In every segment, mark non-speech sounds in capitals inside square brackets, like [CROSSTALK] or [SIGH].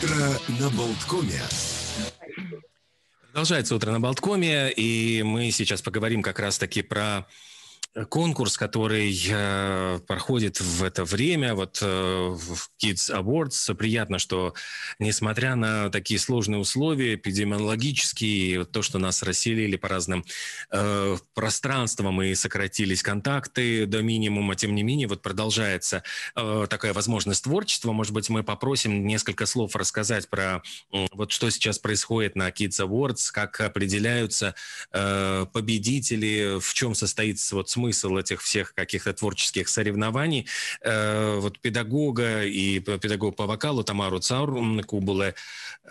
Утро на Болткоме. Продолжается утро на Болткоме, и мы сейчас поговорим как раз-таки про Э, конкурс, который э, проходит в это время, вот э, в Kids Awards. Приятно, что несмотря на такие сложные условия эпидемиологические, то, что нас расселили по разным пространствам и сократились контакты до минимума, тем не менее, вот продолжается такая возможность творчества. Может быть, мы попросим несколько слов рассказать про вот что сейчас происходит на Kids Awards, как определяются победители, в чем состоит вот смысл смысл этих всех каких-то творческих соревнований. Э, вот педагога и педагог по вокалу Тамару Цаурумнаку было.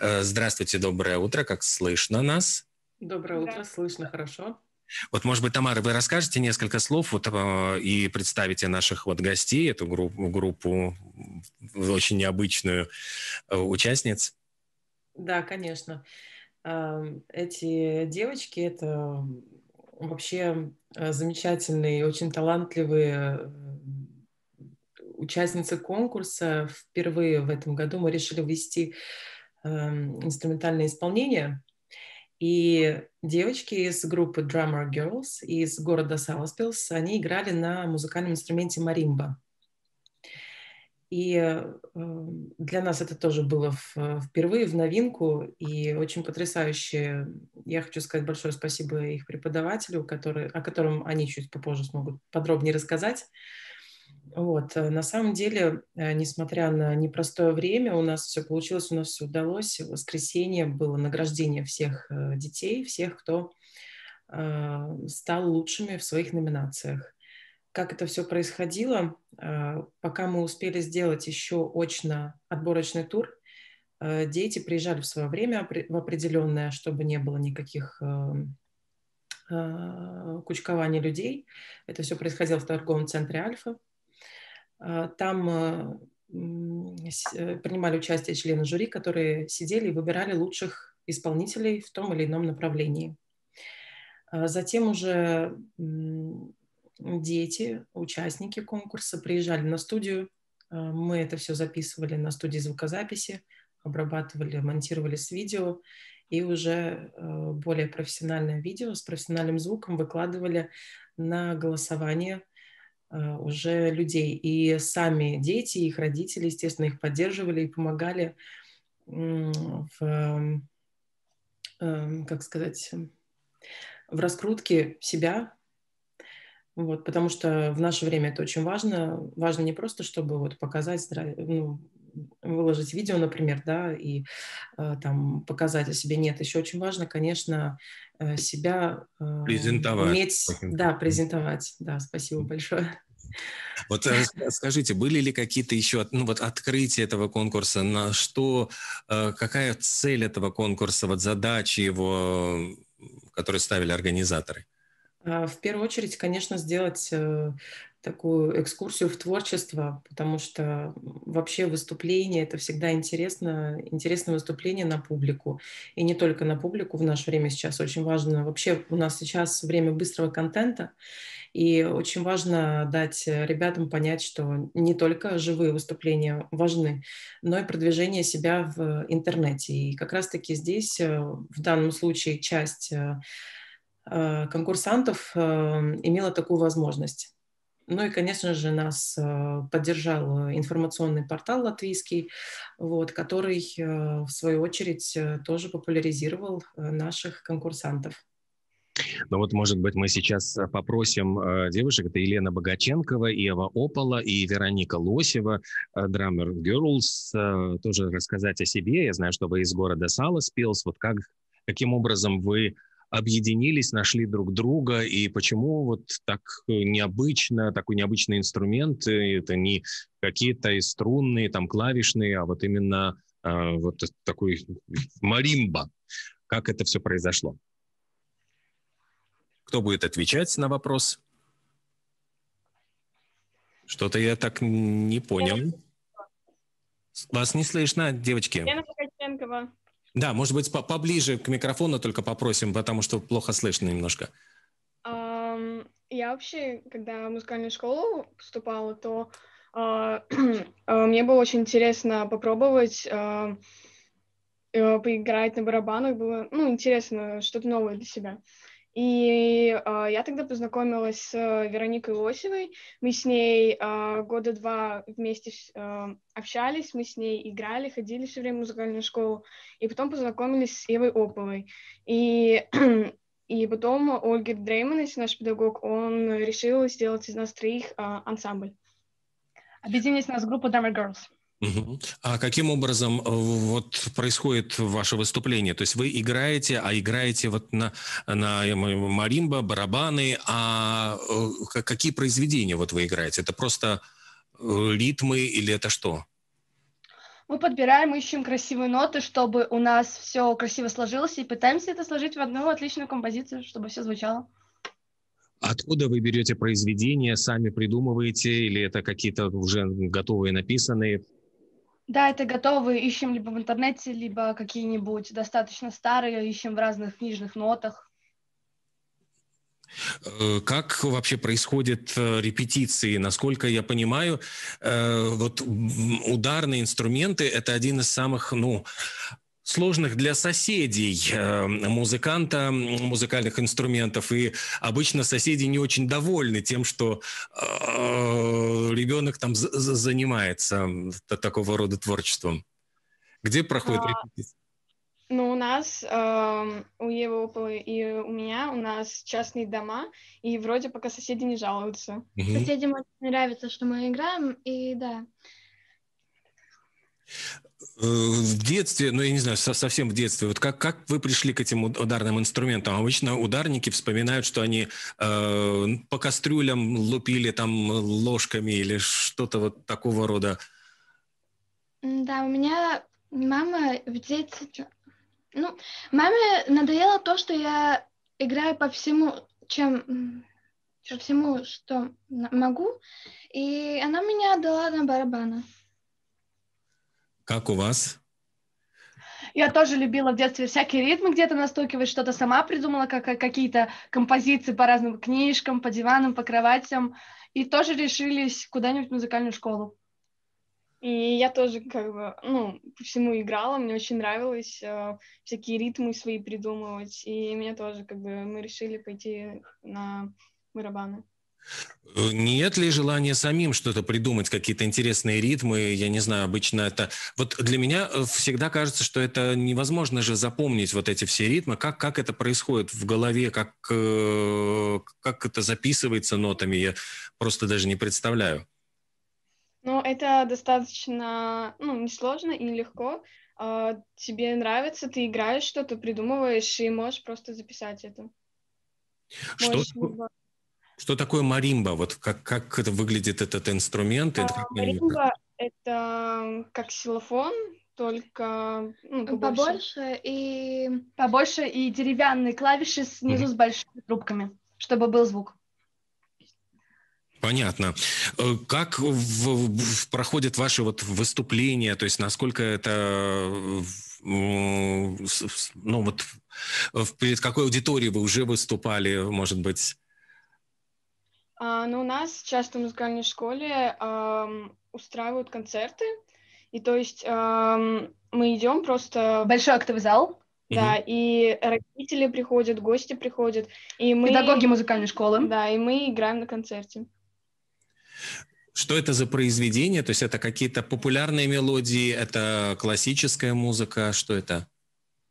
Э, Здравствуйте, доброе утро. Как слышно нас? Доброе утро, слышно хорошо. Вот, может быть, Тамара, вы расскажете несколько слов вот, э, и представите наших вот гостей, эту группу, группу очень необычную участниц. Да, конечно. Эм, эти девочки – это вообще э, замечательные, очень талантливые э, участницы конкурса. Впервые в этом году мы решили ввести эм, инструментальное исполнение. И девочки из группы Drummer Girls из города Сауспилс, они играли на музыкальном инструменте маримба. И э, для нас это тоже было э, впервые в новинку и очень потрясающе. Я хочу сказать большое спасибо их преподавателю, который, о котором они чуть попозже смогут подробнее рассказать. Вот. Э, на самом деле, несмотря на непростое время, у нас все получилось, у нас все удалось. В воскресенье было награждение всех детей, всех, кто стал лучшими в своих номинациях. Как это все происходило? А, пока мы успели сделать еще очно отборочный тур, а, дети приезжали в свое время в определенное, чтобы не было никаких эм, а, кучкования людей. Это все происходило в торговом центре «Альфа». Там э, принимали участие члены жюри, которые сидели и выбирали лучших исполнителей в том или ином направлении. Затем уже дети, участники конкурса приезжали на студию, а, мы это все записывали на студии звукозаписи, обрабатывали, монтировали с видео и уже э, более профессиональное видео с профессиональным звуком выкладывали на голосование а, уже людей. И сами дети, их родители, естественно, их поддерживали и помогали в, эм, эм, как сказать, в раскрутке себя, вот, потому что в наше время это очень важно. Важно не просто, чтобы вот показать, ну, выложить видео, например, да, и э, там показать о себе. Нет, еще очень важно, конечно, э, себя... Э, презентовать. Уметь, да, презентовать. Да, спасибо большое. Вот э, скажите, были ли какие-то еще ну, вот открытия этого конкурса? На что, э, какая цель этого конкурса, вот задачи его, которые ставили организаторы? А, в первую очередь, конечно, сделать э, такую экскурсию в творчество, потому что вообще выступление — это всегда интересно, интересное выступление на публику. И не только на публику в наше время сейчас очень важно. Вообще у нас сейчас время быстрого контента, и очень важно дать э, ребятам понять, что не только живые выступления важны, но и продвижение себя в интернете. И как раз-таки здесь э, в данном случае часть Э, конкурсантов э, имела такую возможность. Ну и, конечно же, нас э, поддержал информационный портал латвийский, вот, который, в свою очередь, тоже популяризировал наших конкурсантов. Ну вот, может быть, мы сейчас попросим девушек, это Елена Богаченкова, Ева Опола и Вероника Лосева, э, Drummer Girls, тоже рассказать о себе. Я знаю, что вы из города Саласпилс. Вот как, каким образом вы объединились, нашли друг друга, и почему вот так э, необычно, такой необычный инструмент, э, это не какие-то струнные, там клавишные, а вот именно э, вот такой маримба. Как это все произошло? Кто будет отвечать на вопрос? Что-то я так не понял. Вас не слышно, девочки. Елена Ткаченкова. Да, может быть, поближе к микрофону только попросим, потому что плохо слышно немножко. Um, я вообще, когда в музыкальную школу поступала, то uh, [CLEARS THROAT] мне было очень интересно попробовать uh, поиграть на барабанах. Было ну, интересно, что-то новое для себя. Uh, и э, я тогда познакомилась с э, Вероникой Лосевой. Мы с ней э, года два вместе э, общались, мы с ней играли, ходили все время в музыкальную школу. И потом познакомились с Евой Оповой. И, [CLEARS THROAT] и потом Ольгер Дрейманович, наш педагог, он решил сделать из нас троих э, ансамбль. Объединились у нас группа Dumber Girls. А каким образом э, вот происходит ваше выступление? То есть вы играете, а играете вот на, на маримба, барабаны, а э, какие произведения вот вы играете? Это просто э, ритмы или это что? Мы подбираем, ищем красивые ноты, чтобы у нас все красиво сложилось, и пытаемся это сложить в одну отличную композицию, чтобы все звучало. Откуда вы берете произведения, сами придумываете, или это какие-то уже готовые написанные? Да, это готовые, ищем либо в интернете, либо какие-нибудь достаточно старые, ищем в разных книжных нотах. Э, как вообще происходят э, репетиции? Насколько я понимаю, э, вот ударные инструменты – это один из самых, ну, сложных для соседей э, музыканта, музыкальных инструментов. И обычно соседи не очень довольны тем, что э, ребенок там занимается такого рода творчеством. Где проходит репетиция? А, Но ну, у нас, э, у Европы и у меня, у нас частные дома, и вроде пока соседи не жалуются. Угу. Соседям очень нравится, что мы играем, и да. Э, в детстве, ну я не знаю, совсем в детстве, вот как, как вы пришли к этим ударным инструментам? Обычно ударники вспоминают, что они э, по кастрюлям лупили там ложками или что-то вот такого рода. Да, у меня мама в детстве... Ну, маме надоело то, что я играю по всему, чем по всему, что могу, и она меня отдала на барабаны. Как у вас? Я тоже любила в детстве всякие ритмы где-то настукивать, что-то сама придумала, как какие-то композиции по разным книжкам, по диванам, по кроватям. И тоже решились куда-нибудь в музыкальную школу. И я тоже как бы, ну, по всему играла, мне очень нравилось э, всякие ритмы свои придумывать, и меня тоже как бы мы решили пойти на барабаны. Нет ли желания самим что-то придумать, какие-то интересные ритмы? Я не знаю, обычно это... Вот для меня э, всегда кажется, что это невозможно же запомнить вот эти все ритмы. Как, как это происходит в голове? Как, э, как это записывается нотами? Я просто даже не представляю. Ну, это достаточно ну, несложно и нелегко. А, тебе нравится, ты играешь что-то, придумываешь и можешь просто записать это. Что? Можешь... Что такое маримба? Вот как, как это выглядит этот инструмент? А, как маримба – это как силофон, только ну, э, побольше. побольше и побольше и деревянные клавиши снизу mm с большими трубками, чтобы был звук. Понятно. Э, как в, в, проходят ваши вот выступления? То есть насколько это э, ну вот перед какой аудиторией вы уже выступали, может быть? А, но ну, у нас часто в музыкальной школе эм, устраивают концерты, и то есть эм, мы идем просто... Большой актовый зал? Да, mm и родители приходят, гости приходят, и мы... Педагоги музыкальной школы. Да, и мы играем на концерте. Что это за произведение? То есть это какие-то популярные мелодии, это классическая музыка, что это?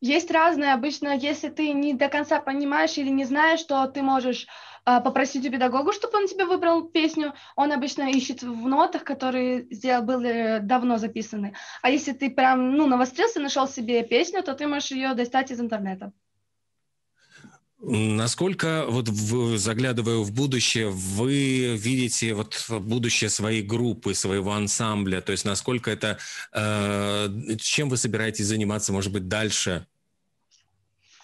Есть разные. Обычно, если ты не до конца понимаешь или не знаешь, то ты можешь а, попросить у педагога, чтобы он тебе выбрал песню. Он обычно ищет в нотах, которые были давно записаны. А если ты прям, ну, навострился, нашел себе песню, то ты можешь ее достать из интернета. Насколько, вот в, заглядывая в будущее, вы видите вот будущее своей группы, своего ансамбля? То есть насколько это... Э, чем вы собираетесь заниматься, может быть, дальше?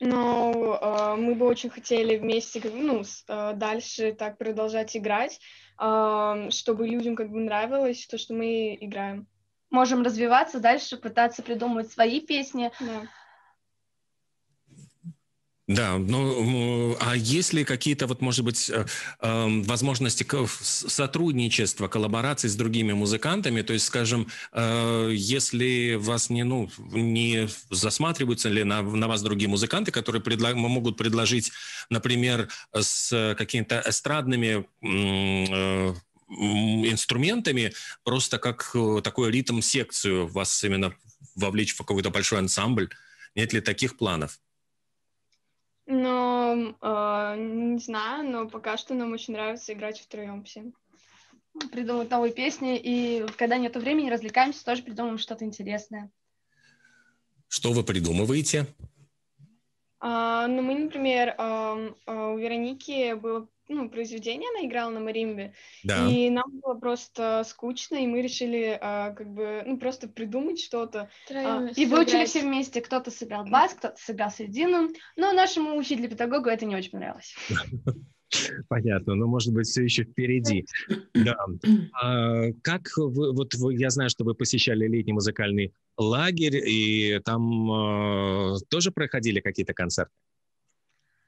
но э, мы бы очень хотели вместе ну, с, э, дальше так продолжать играть, э, чтобы людям как бы нравилось то, что мы играем. Можем развиваться дальше, пытаться придумывать свои песни. Да. Да, ну, а есть ли какие-то, вот, может быть, э, эм, возможности сотрудничества, коллаборации с другими музыкантами? То есть, скажем, э, если вас не, ну, не засматриваются ли на, на вас другие музыканты, которые предла- могут предложить, например, с какими-то эстрадными э, инструментами, просто как такой ритм-секцию вас именно вовлечь в какой-то большой ансамбль? Нет ли таких планов? Но э, не знаю, но пока что нам очень нравится играть втроем всем. Придумывать новые песни, и когда нет времени, развлекаемся, тоже придумываем что-то интересное. Что вы придумываете? А, ну, мы, например, а, а, у Вероники было ну, произведение она играла на маримбе, да. и нам было просто скучно, и мы решили а, как бы, ну, просто придумать что-то. А, и выучили все вместе, кто-то сыграл бас, кто-то сыграл середину, но нашему учителю-педагогу это не очень понравилось. [LAUGHS] Понятно, но, может быть, все еще впереди. Да. А, как вы, вот вы, я знаю, что вы посещали летний музыкальный лагерь, и там а, тоже проходили какие-то концерты?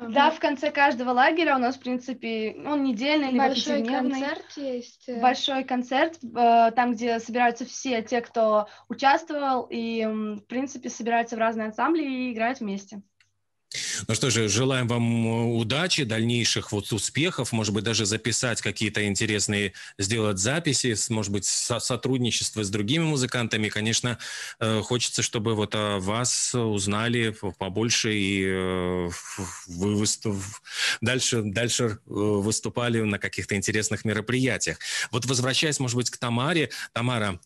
Угу. Да, в конце каждого лагеря у нас, в принципе, он недельный Большой или Большой концерт есть. Э. Большой концерт, э, там, где собираются все те, кто участвовал, и, в принципе, собираются в разные ансамбли и играют вместе. Ну что же, желаем вам э, удачи, дальнейших вот успехов, может быть, даже записать какие-то интересные, сделать записи, может быть, со сотрудничество с другими музыкантами. Конечно, э, хочется, чтобы вот о э, вас узнали побольше и вы выступ... дальше, дальше выступали на каких-то интересных мероприятиях. Вот возвращаясь, может быть, к Тамаре. Тамара,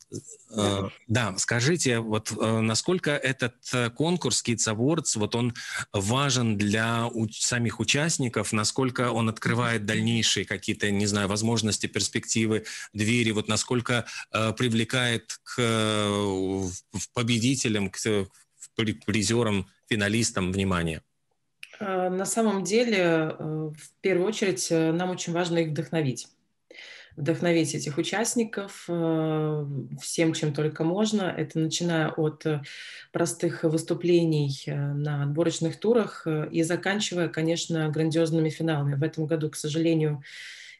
да, да скажите, вот насколько этот конкурс Kids Awards, вот он в важен для самих участников, насколько он открывает дальнейшие какие-то, не знаю, возможности, перспективы, двери, вот насколько э, привлекает к э, победителям, к, к призерам, финалистам внимание? Э, на самом деле, э, в первую очередь, э, нам очень важно их вдохновить вдохновить этих участников э, всем, чем только можно. Это начиная от э, простых выступлений э, на отборочных турах и заканчивая, конечно, грандиозными финалами. В этом году, к сожалению,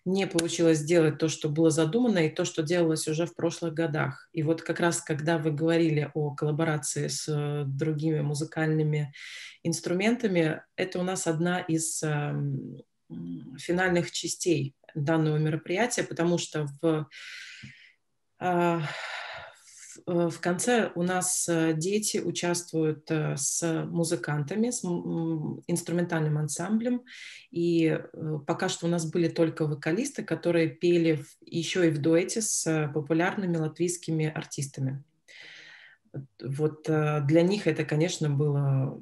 не получилось сделать то, что было задумано, и то, что делалось уже в прошлых годах. И вот как раз, когда вы говорили о коллаборации с другими музыкальными инструментами, это у нас одна из эм, финальных частей данного мероприятия, потому что в, а, в конце у нас э, дети участвуют э, с музыкантами, с инструментальным ансамблем, и э, пока что у нас были только вокалисты, которые пели еще и в дуэте с популярными латвийскими артистами. Вот для них это, конечно, было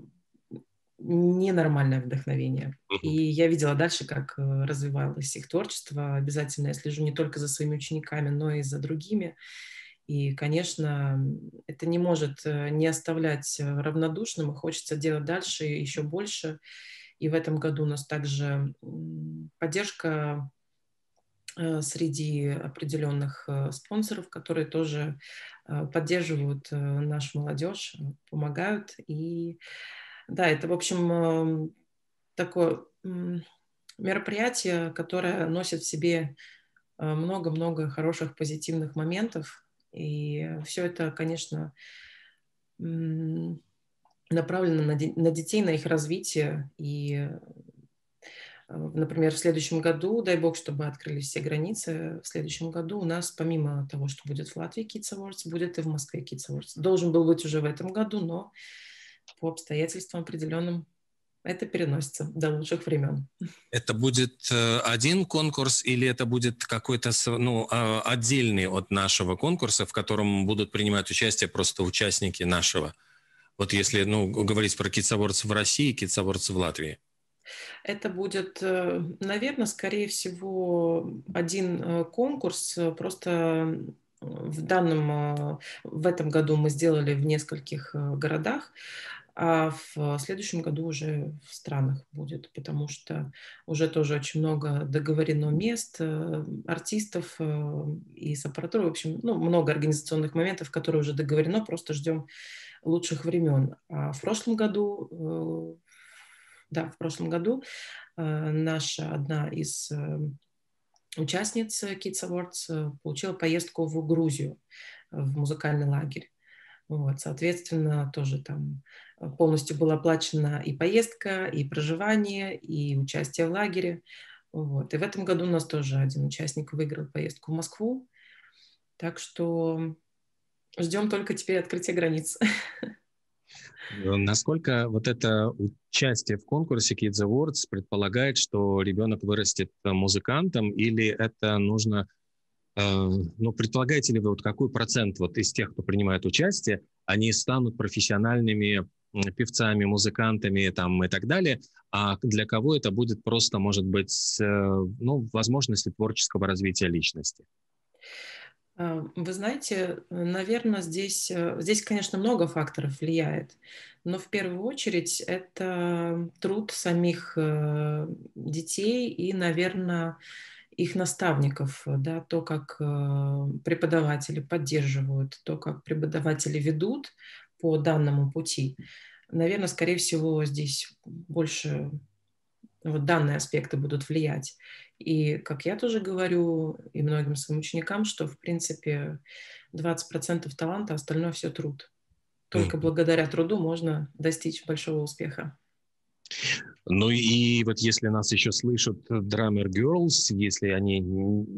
ненормальное вдохновение. И я видела дальше, как э, развивалось их творчество. Обязательно я слежу не только за своими учениками, но и за другими. И, конечно, это не может э, не оставлять э, равнодушным, и хочется делать дальше еще больше. И в этом году у нас также поддержка среди определенных спонсоров, которые тоже поддерживают нашу молодежь, помогают. И да, это, в общем, эм, такое мероприятие, которое носит в себе э, много-много хороших позитивных моментов. И все это, конечно, направлено на, на детей, на их развитие. И, э, например, в следующем году, дай бог, чтобы открылись все границы, в следующем году у нас, помимо того, что будет в Латвии Kids Awards, будет и в Москве Kids Awards. Должен был быть уже в этом году, но по обстоятельствам определенным это переносится до лучших времен. Это будет э, один конкурс или это будет какой-то ну, а, отдельный от нашего конкурса, в котором будут принимать участие просто участники нашего? Вот если ну, говорить про китсоборцев в России и китсоборцев в Латвии. Это будет, э, наверное, скорее всего, один э, конкурс, просто в данном, а, в этом году мы сделали в нескольких а, городах, а в следующем году уже в странах будет, потому что уже тоже очень много договорено мест, а, артистов и с аппаратурой, в общем, ну, много организационных моментов, которые уже договорено, просто ждем лучших времен. А в прошлом году, э, да, в прошлом году э, наша одна из э, участниц Kids Awards э, получила поездку в Грузию, э, в музыкальный лагерь. Вот, соответственно, тоже там э, полностью была оплачена и поездка, и проживание, и участие в лагере. Вот. И в этом году у нас тоже один участник выиграл поездку в Москву. Так что ждем только теперь открытия границ. [LAUGHS] Э, насколько вот это участие в конкурсе Kids Awards предполагает, что ребенок вырастет э, музыкантом, или это нужно... Э, ну, предполагаете ли вы, вот какой процент вот из тех, кто принимает участие, они станут профессиональными певцами, музыкантами там, и так далее, а для кого это будет просто, может быть, э, ну, возможности творческого развития личности? Э, вы знаете, наверное, здесь, э, здесь, конечно, много факторов влияет, но в первую очередь это труд самих э, детей и, наверное, их наставников, да, то, как преподаватели поддерживают, то, как преподаватели ведут по данному пути. Наверное, скорее всего, здесь больше вот данные аспекты будут влиять. И, как я тоже говорю и многим своим ученикам, что, в принципе, 20% таланта, остальное все труд. Только mm. благодаря труду можно достичь большого успеха. Ну и вот если нас еще слышат э, Drummer Girls, если они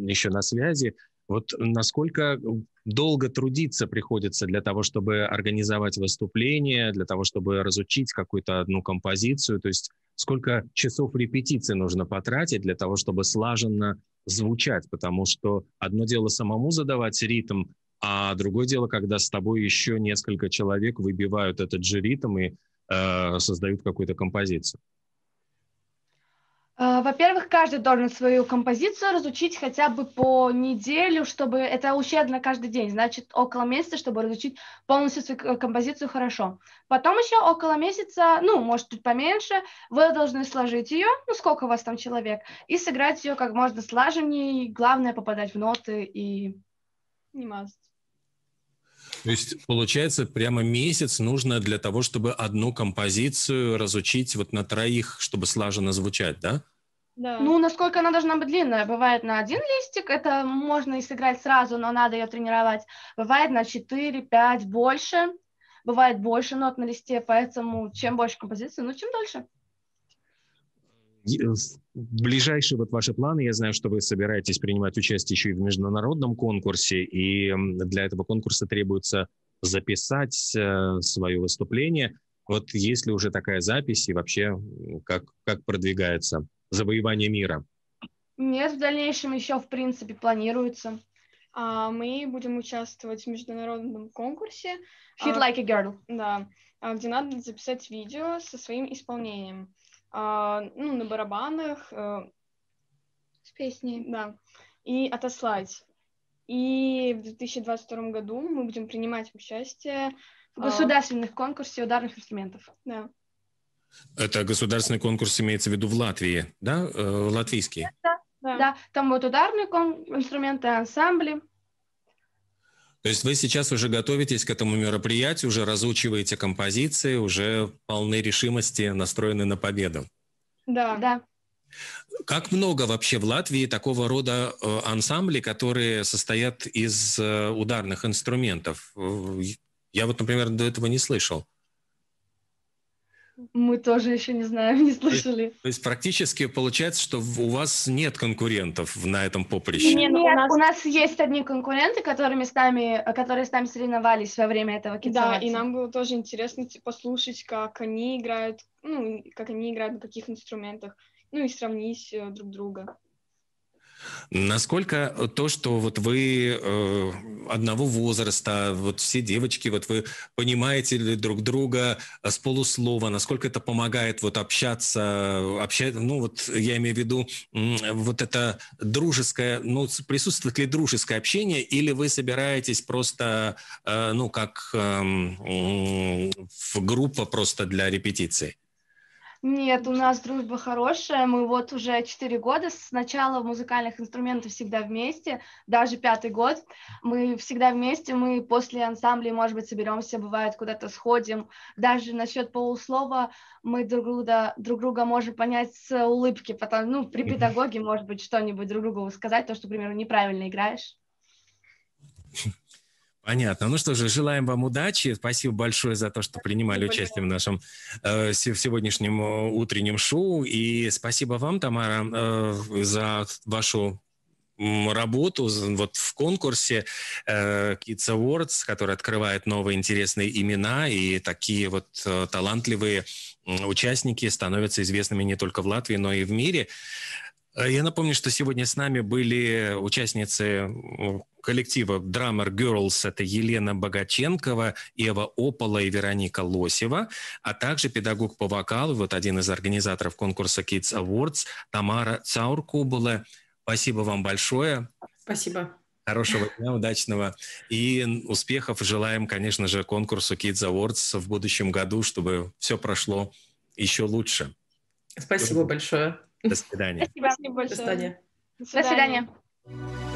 еще на связи, вот насколько долго трудиться приходится для того, чтобы организовать выступление, для того, чтобы разучить какую-то одну композицию? То есть сколько часов репетиции нужно потратить для того, чтобы слаженно звучать? Потому что одно дело самому задавать ритм, а другое дело, когда с тобой еще несколько человек выбивают этот же ритм и э, создают какую-то композицию. А, во-первых, каждый должен свою композицию разучить хотя бы по неделю, чтобы это ущербно каждый день, значит, около месяца, чтобы разучить полностью свою композицию хорошо. Потом еще около месяца, ну, может, чуть поменьше, вы должны сложить ее, ну, сколько у вас там человек, и сыграть ее как можно слаженнее, главное попадать в ноты и... Не мазать то есть, получается, прямо месяц нужно для того, чтобы одну композицию разучить вот на троих, чтобы слаженно звучать, да? Да. Ну, насколько она должна быть длинная. Бывает на один листик, это можно и сыграть сразу, но надо ее тренировать. Бывает на 4, 5, больше. Бывает больше нот на листе, поэтому чем больше композиции, ну, чем дольше ближайшие вот ваши планы, я знаю, что вы собираетесь принимать участие еще и в международном конкурсе, и для этого конкурса требуется записать э, свое выступление. Вот есть ли уже такая запись и вообще как, как продвигается завоевание мира? Нет, в дальнейшем еще, в принципе, планируется. А, мы будем участвовать в международном конкурсе. Hit а, Like a Girl. Да, а, где надо записать видео со своим исполнением. А, ну, на барабанах э, с песней, да, и отослать. И в 2022 году мы будем принимать участие в а. государственных конкурсе ударных инструментов. Да. Это государственный конкурс имеется в виду в Латвии, да, э, латвийский? Да, да. да. там вот ударные кон- инструменты, ансамбли. То есть вы сейчас уже готовитесь к этому мероприятию, уже разучиваете композиции, уже полны решимости, настроены на победу. Да. да. Как много вообще в Латвии такого рода э, ансамблей, которые состоят из э, ударных инструментов? Э, я вот, например, до этого не слышал. Мы тоже еще не знаем, [LAUGHS] не слышали. То есть, то есть практически получается, что у вас нет конкурентов на этом поприще? Нет, нет у, нас... у нас есть одни конкуренты, которыми с нами, которые с нами соревновались во время этого китайца. Да, и нам было тоже интересно послушать, типа, как они играют, ну, как они играют на каких инструментах, ну и сравнить э, друг друга. Насколько то, что вот вы э, одного возраста, вот все девочки, вот вы понимаете друг друга э, с полуслова, насколько это помогает вот общаться, общать, ну вот я имею в виду вот это дружеское, ну присутствует ли дружеское общение, или вы собираетесь просто, э, ну как э, в группа просто для репетиции? Нет, у нас дружба хорошая. Мы вот уже четыре года с начала музыкальных инструментов всегда вместе, даже пятый год. Мы всегда вместе, мы после ансамблей, может быть, соберемся, бывает, куда-то сходим. Даже насчет полуслова мы друг друга, друг друга можем понять с улыбки. Потом, ну, при педагоге, может быть, что-нибудь друг другу сказать, то, что, к примеру, неправильно играешь. [LAUGHS] Понятно. Ну что же, желаем вам удачи. Спасибо большое за то, что принимали спасибо. участие в нашем э, сегодняшнем э, утреннем шоу. И спасибо вам, Тамара, э, за вашу работу вот в конкурсе э, Kids Awards, который открывает новые интересные имена, и такие вот э, талантливые участники становятся известными не только в Латвии, но и в мире. Э, я напомню, что сегодня с нами были участницы коллектива Drummer Girls – это Елена Богаченкова, Эва Опола и Вероника Лосева, а также педагог по вокалу, вот один из организаторов конкурса Kids Awards, Тамара Цауркубула. Спасибо вам большое. Спасибо. Хорошего дня, удачного и успехов желаем, конечно же, конкурсу Kids Awards в будущем году, чтобы все прошло еще лучше. Спасибо большое. До свидания. Спасибо. Спасибо большое. До свидания. До свидания. До свидания.